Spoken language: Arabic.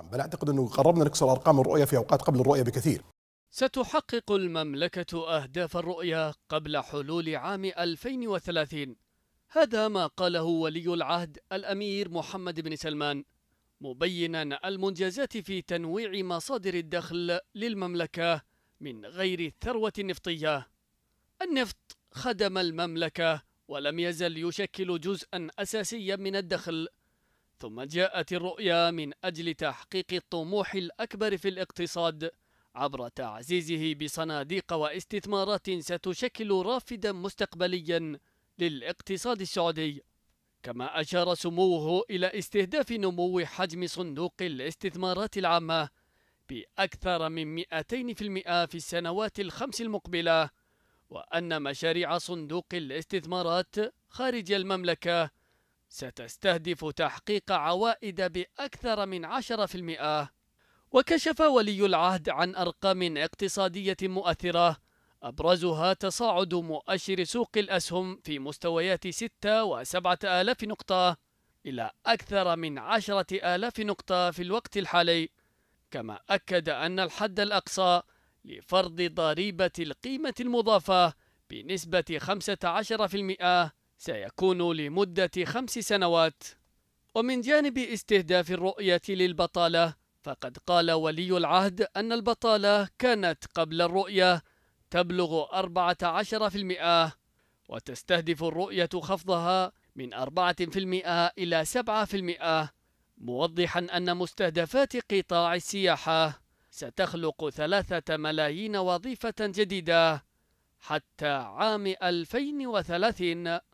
الارقام بل أعتقد أنه قربنا نكسر أرقام الرؤية في أوقات قبل الرؤية بكثير ستحقق المملكة أهداف الرؤية قبل حلول عام 2030 هذا ما قاله ولي العهد الأمير محمد بن سلمان مبينا المنجزات في تنويع مصادر الدخل للمملكة من غير الثروة النفطية النفط خدم المملكة ولم يزل يشكل جزءا أساسيا من الدخل ثم جاءت الرؤية من أجل تحقيق الطموح الأكبر في الاقتصاد عبر تعزيزه بصناديق واستثمارات ستشكل رافدا مستقبليا للاقتصاد السعودي كما أشار سموه إلى استهداف نمو حجم صندوق الاستثمارات العامة بأكثر من 200% في السنوات الخمس المقبلة وأن مشاريع صندوق الاستثمارات خارج المملكة ستستهدف تحقيق عوائد بأكثر من 10% وكشف ولي العهد عن أرقام اقتصادية مؤثرة أبرزها تصاعد مؤشر سوق الأسهم في مستويات 6 و 7000 نقطة إلى أكثر من 10000 نقطة في الوقت الحالي كما أكد أن الحد الأقصى لفرض ضريبة القيمة المضافة بنسبة 15% سيكون لمدة خمس سنوات ومن جانب استهداف الرؤية للبطالة فقد قال ولي العهد أن البطالة كانت قبل الرؤية تبلغ 14% وتستهدف الرؤية خفضها من 4% إلى 7% موضحا أن مستهدفات قطاع السياحة ستخلق ثلاثة ملايين وظيفة جديدة حتى عام 2030